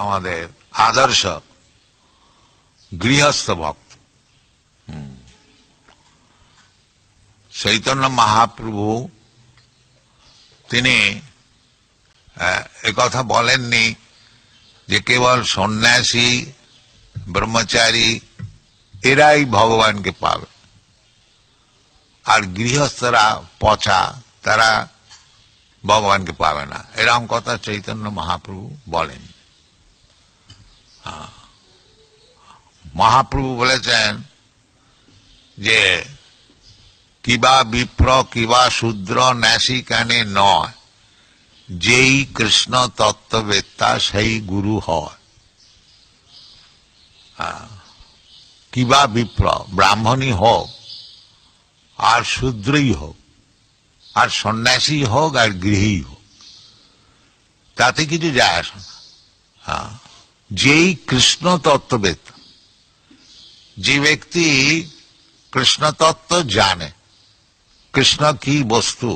আমাদের আদর্শ গৃহস্থ ভক্ত চৈতন্য মহাপ্রভু তিনি কথা বলেননি যে কেবল সন্ন্যাসী ব্রহ্মচারী এরাই ভগবানকে পাবে আর গৃহস্থরা পচা তারা ভগবানকে পাবে না এরকম কথা চৈতন্য মহাপ্রভু বলেন মহাপ্রভু বলেছেন যে কিবা বিপ্র কিবা শূদ্র ন্যাসি কানে নয় যেই কৃষ্ণ তত্ত্ববেত্তা সেই গুরু হয় কিবা বিপ্র ব্রাহ্মণই হোক আর শূদ্রই হোক আর সন্ন্যাসী হোক আর গৃহী হোক তাতে কিছু যায় আসে না হ্যাঁ যেই কৃষ্ণ তত্ত্ববেদ যে ব্যক্তি কৃষ্ণ তত্ত্ব জানে কৃষ্ণ কি বস্তু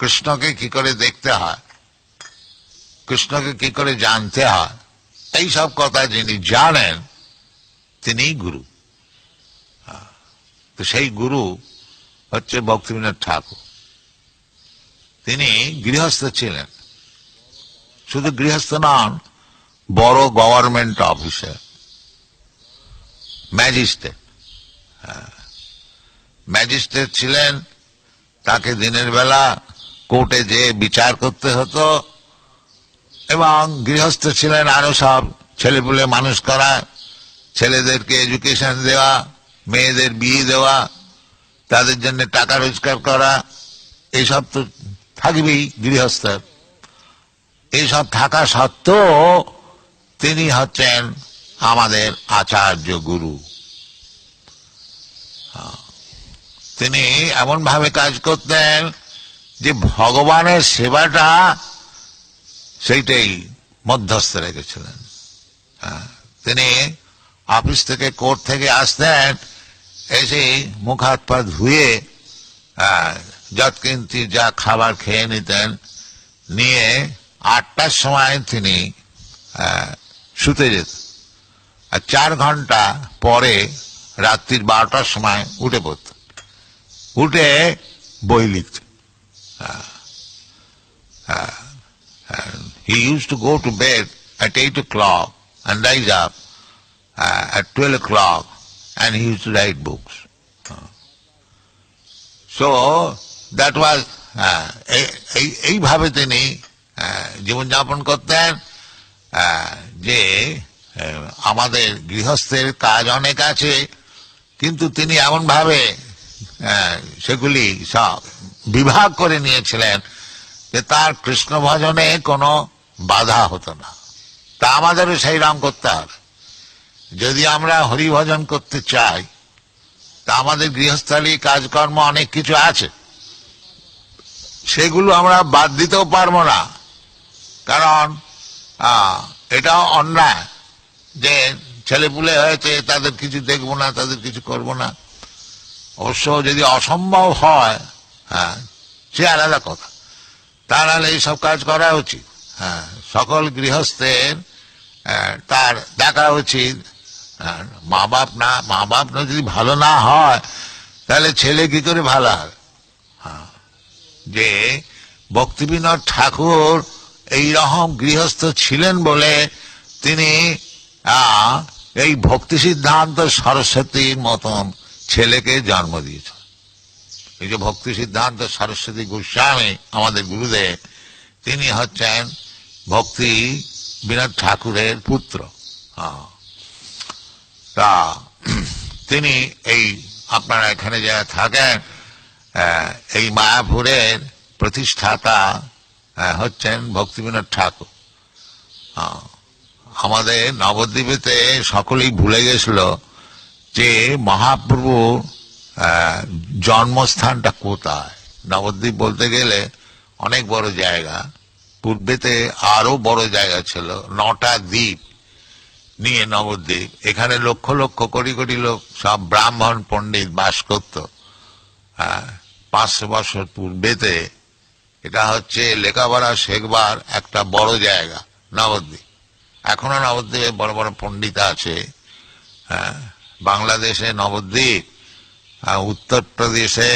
কৃষ্ণকে কি করে দেখতে হয় কৃষ্ণকে কি করে জানতে হয় এই সব কথা যিনি জানেন তিনি গুরু তো সেই গুরু হচ্ছে ভক্তিবিনোদ ঠাকুর তিনি গৃহস্থ ছিলেন শুধু গৃহস্থ নন বড় গভর্নমেন্ট অফিসে ম্যাজিস্ট্রেট হ্যাঁ। ম্যাজিস্ট্রেট ছিলেন তাকে দিনের বেলা কোর্টে যে বিচার করতে হতো এবং গৃহস্থ ছিলেন আরো সব ছেলেপুলে মানুষ করা ছেলেদেরকে এডুকেশন দেওয়া মেয়েদের বিয়ে দেওয়া তাদের জন্য টাকা রোজগার করা এইসব তো থাকবেই গৃহস্থের এইসব থাকা সত্ত্বেও তিনি হচ্ছেন আমাদের আচার্য গুরু তিনি এমন ভাবে কাজ করতেন যে ভগবানের সেবাটা সেইটাই মধ্যস্থ রেখেছিলেন তিনি অফিস থেকে কোর্ট থেকে আসতেন এসে মুখ হাত পা ধুয়ে যৎকিন্তু যা খাবার খেয়ে নিতেন নিয়ে আটটার সময় তিনি শুতে যেত আর চার ঘন্টা পরে রাত্রির বারোটার সময় উঠে পড়ত উঠে বই লিখত he use to go to bed at eight o'clock and rise up at twelve o'clock and he use to write books so that was এইভাবে তিনি হ্যাঁ, জীবনযাপন করতেন হ্যাঁ, যে আমাদের গৃহস্থের কাজ অনেক আছে কিন্তু তিনি ভাবে সেগুলি সব বিভাগ করে নিয়েছিলেন যে তার কৃষ্ণ ভজনে কোনো বাধা হতো না তা আমাদেরও সেই রাম করতে হবে যদি আমরা হরিভজন করতে চাই তা আমাদের গৃহস্থলী কাজকর্ম অনেক কিছু আছে সেগুলো আমরা বাদ দিতেও পারবো না কারণ এটা অন্যায় যে ছেলেপুলে হয়েছে তাদের কিছু দেখব না তাদের কিছু করব না অবশ্য যদি অসম্ভব হয় হ্যাঁ সে আলাদা কথা তা নাহলে এইসব কাজ করা উচিত হ্যাঁ সকল গৃহস্থের হ্যাঁ, তার দেখা উচিত হ্যাঁ, মা বাপ না মা বাপ না যদি ভালো না হয় তাহলে ছেলে কি করে ভালো হয় হ্যাঁ যে ভক্তিবিনোদ ঠাকুর এই রকম গৃহস্থ ছিলেন বলে তিনি এই ভক্তি সিদ্ধান্ত সরস্বতীর মতন ছেলেকে জন্ম দিয়েছেন এই যে ভক্তি সিদ্ধান্ত সরস্বতী গোস্বামী আমাদের গুরুদেব তিনি হচ্ছেন ভক্তি বিনোদ ঠাকুরের পুত্র তা তিনি এই আপনারা এখানে যারা থাকেন এই মায়াপুরের প্রতিষ্ঠাতা হ্যাঁ, হচ্ছেন ভক্তিবিনোদ ঠাকুর আমাদের নবদ্বীপেতে সকলেই ভুলে গেছিল যে মহাপ্রভু জন্মস্থানটা কোথায় নবদ্বীপ বলতে গেলে অনেক বড় জায়গা পূর্বেতে আরো বড় জায়গা ছিল নটা দ্বীপ নিয়ে নবদ্বীপ এখানে লক্ষ লক্ষ কোটি কোটি লোক সব ব্রাহ্মণ পণ্ডিত বাস করত পাঁচশো বছর পূর্বেতে এটা হচ্ছে লেখাপড়া শেখবার একটা বড় জায়গা নবদ্বীপ এখনো নবদ্বীপে বড় বড় পণ্ডিত আছে হ্যাঁ বাংলাদেশে নবদ্বীপ উত্তরপ্রদেশে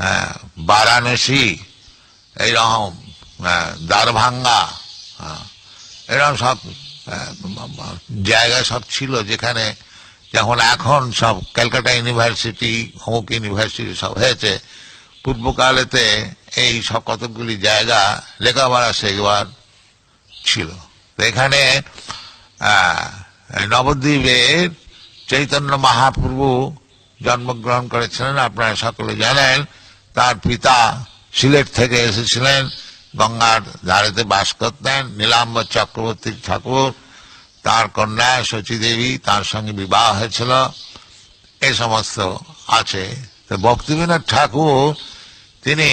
হ্যাঁ, বারাণসী এইরকম হ্যাঁ, দ্বারভাঙ্গা হ্যাঁ, এরকম সব জায়গা সব ছিল যেখানে যখন এখন সব ক্যালকাটা ইউনিভার্সিটি হোক ইউনিভার্সিটি সব হয়েছে পূর্বকালেতে এই সব কতকগুলি জায়গা লেখাপড়া শেখবার ছিল এখানে নবদ্বীপের চৈতন্য মহাপ্রভু জন্মগ্রহণ করেছিলেন আপনারা সকলে জানেন তার পিতা সিলেট থেকে এসেছিলেন গঙ্গার ধারেতে বাস করতেন নীলাম্ব চক্রবর্তী ঠাকুর তার কন্যা দেবী তার সঙ্গে বিবাহ হয়েছিল এ সমস্ত আছে তো ভক্তিবিনোদ ঠাকুর তিনি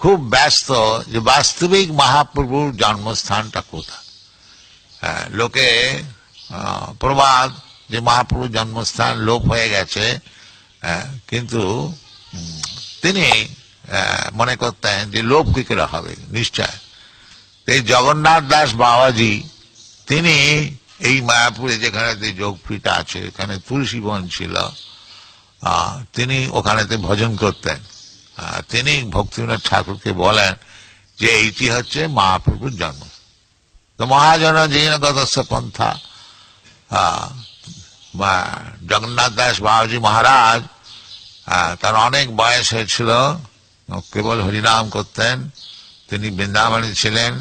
খুব ব্যস্ত যে বাস্তবিক মহাপ্রভুর জন্মস্থানটা কোথায় হ্যাঁ, লোকে প্রবাদ যে মহাপ্রভুর জন্মস্থান লোপ হয়ে গেছে হ্যাঁ, কিন্তু তিনি হ্যাঁ, মনে করতেন যে লোপ কি করে হবে নিশ্চয় এই জগন্নাথ দাস বাবাজি তিনি এই মায়াপুরে যেখানে যোগপীঠ আছে এখানে তুলসী বন ছিল তিনি ওখানেতে ভজন করতেন তিনি ভক্তিবিনাথ ঠাকুরকে বলেন যে এইটি হচ্ছে মহাপ্রভুর জন্ম তো মহাজন জীন গদস্য পন্থা জগন্নাথ দাস বাবাজি মহারাজ তার অনেক বয়স হয়েছিল কেবল হরিনাম করতেন তিনি বৃন্দাবনে ছিলেন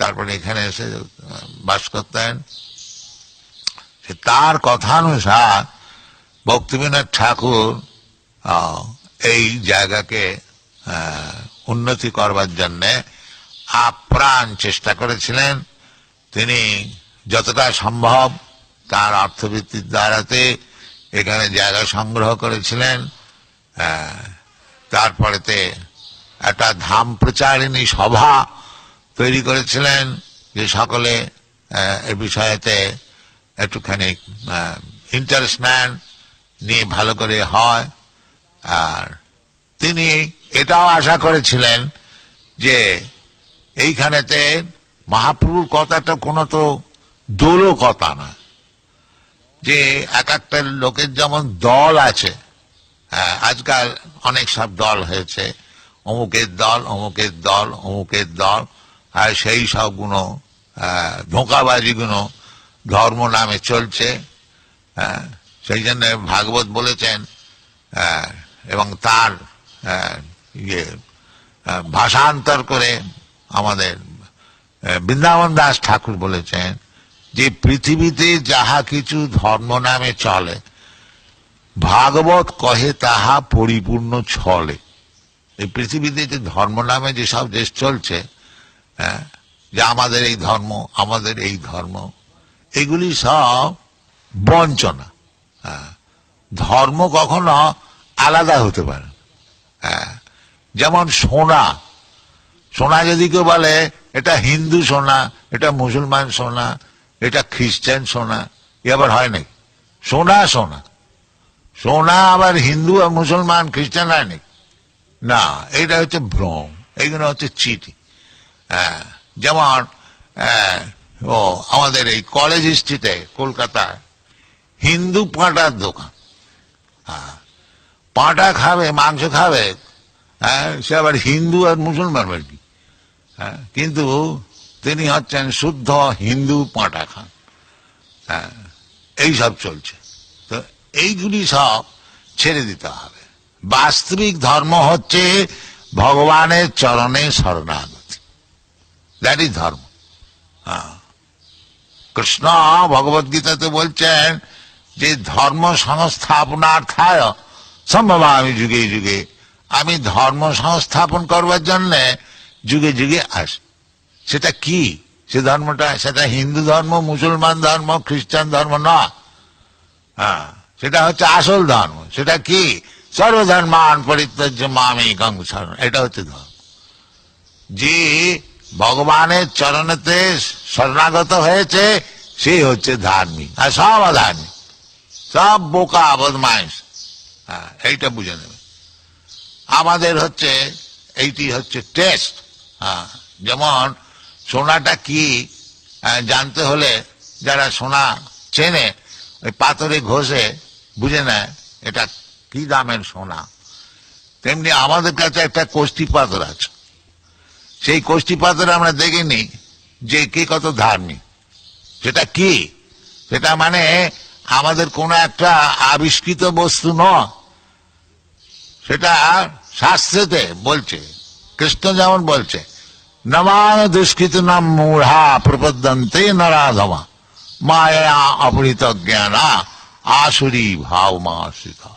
তারপরে এখানে এসে বাস করতেন তার কথানুসার ভক্তিবিনাথ ঠাকুর এই জায়গাকে উন্নতি করবার জন্যে আপ্রাণ চেষ্টা করেছিলেন তিনি যতটা সম্ভব তার অর্থবৃত্তির দ্বারাতে এখানে জায়গা সংগ্রহ করেছিলেন তারপরেতে একটা ধাম প্রচারিণী সভা তৈরি করেছিলেন যে সকলে এ বিষয়েতে একটুখানি ইন্টারেস্ট নেন নিয়ে ভালো করে হয় আর তিনি এটাও আশা করেছিলেন যে এইখানেতে মহাপ্রভুর কথাটা কোনো তো দোলো কথা না যে এক একটা লোকের যেমন দল আছে হ্যাঁ আজকাল অনেক সব দল হয়েছে অমুকের দল অমুকের দল অমুকের দল আর সেই সবগুলো হ্যাঁ, ধোঁকাবাজিগুলো ধর্ম নামে চলছে হ্যাঁ, সেই জন্য ভাগবত বলেছেন হ্যাঁ, এবং তার ইয়ে ভাষান্তর করে আমাদের বৃন্দাবন দাস ঠাকুর বলেছেন যে পৃথিবীতে যাহা কিছু ধর্ম নামে চলে ভাগবত কহে তাহা পরিপূর্ণ ছলে এই পৃথিবীতে যে ধর্ম নামে যেসব দেশ চলছে যে আমাদের এই ধর্ম আমাদের এই ধর্ম এগুলি সব বঞ্চনা ধর্ম কখনো আলাদা হতে পারে হ্যাঁ যেমন সোনা সোনা যদি কেউ বলে এটা হিন্দু সোনা এটা মুসলমান সোনা এটা খ্রিস্টান সোনা এ আবার হয় নাকি সোনা সোনা সোনা আবার হিন্দু আর মুসলমান খ্রিস্টান হয় নাকি না এটা হচ্ছে ভ্রম এইগুলো হচ্ছে চিঠি হ্যাঁ যেমন হ্যাঁ, ও আমাদের এই কলেজ স্ট্রিটে কলকাতায় হিন্দু পাটার দোকান হ্যাঁ পাটা খাবে মাংস খাবে হ্যাঁ সে আবার হিন্দু আর মুসলমান আর কি হ্যাঁ কিন্তু তিনি হচ্ছেন শুদ্ধ হিন্দু পাটা খান হ্যাঁ এইসব চলছে তো এইগুলি সব ছেড়ে দিতে হবে বাস্তবিক ধর্ম হচ্ছে ভগবানের চরণে শরণাগতি দ্যাট ইজ ধর্ম হ্যাঁ। কৃষ্ণ ভগবদ্গীতাতে বলছেন যে ধর্ম সংস্থাপনার্থায় সম্ভব আমি যুগে যুগে আমি ধর্ম সংস্থাপন করবার জন্যে যুগে যুগে আস সেটা কি সে ধর্মটা সেটা হিন্দু ধর্ম মুসলমান ধর্ম খ্রিস্টান ধর্ম না হ্যাঁ সেটা হচ্ছে আসল ধর্ম সেটা কি সর্বধর্মান পরিত্য মামি গঙ্গ এটা হচ্ছে ধর্ম যে ভগবানের চরণেতে শরণাগত হয়েছে সেই হচ্ছে ধার্মিক আর সব আধার্মিক সব বোকা বদমাইশ হ্যাঁ এইটা বুঝে নেবে আমাদের হচ্ছে এইটি হচ্ছে টেস্ট হ্যাঁ যেমন সোনাটা কি জানতে হলে যারা সোনা চেনে ওই পাথরে ঘষে বুঝে নেয় এটা কি দামের সোনা তেমনি আমাদের কাছে একটা কষ্টি পাথর আছে সেই কষ্টি পাথর আমরা দেখিনি যে কে কত ধার নি সেটা কি সেটা মানে আমাদের কোন একটা আবিষ্কৃত বস্তু ন সেটা শাস্ত্রেতে বলছে কৃষ্ণ যেমন বলছে নমান দুষ্কৃত নাম মূঢ়া প্রপদ্যন্তে নরাধমা মায়া অপহৃত জ্ঞানা আসুরি ভাব মাসিকা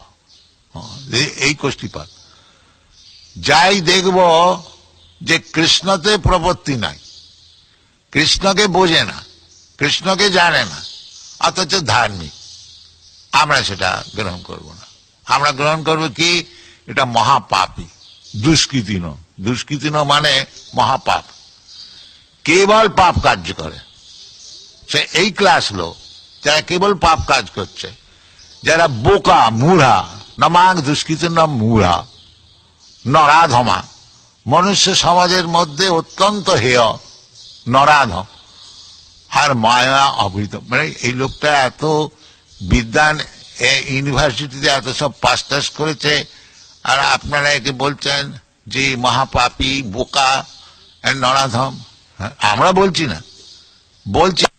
এই কোষ্ঠীপাত যাই দেখব যে কৃষ্ণতে প্রপত্তি নাই কৃষ্ণকে বোঝে না কৃষ্ণকে জানে না অথচ ধার্মিক আমরা সেটা গ্রহণ করব না আমরা গ্রহণ করব কি এটা মহাপাপই দুষ্কৃতীন দুষ্কৃতীন মানে মহাপাপ কেবল পাপ কার্য করে সে এই ক্লাস লোক যারা কেবল পাপ কাজ করছে যারা বোকা মুড়া নমাং দুষ্কৃতীর নাম মুড়া নরাধমা মনুষ্য সমাজের মধ্যে অত্যন্ত হেয় নরাধম আর মায়া অবৃত মানে এই লোকটা এত বিদ্যান ইউনিভার্সিটিতে এত সব পাস টাস করেছে আর আপনারা একে বলছেন যে মহাপাপি বোকা নরাধম হ্যাঁ, আমরা বলছি না বলছি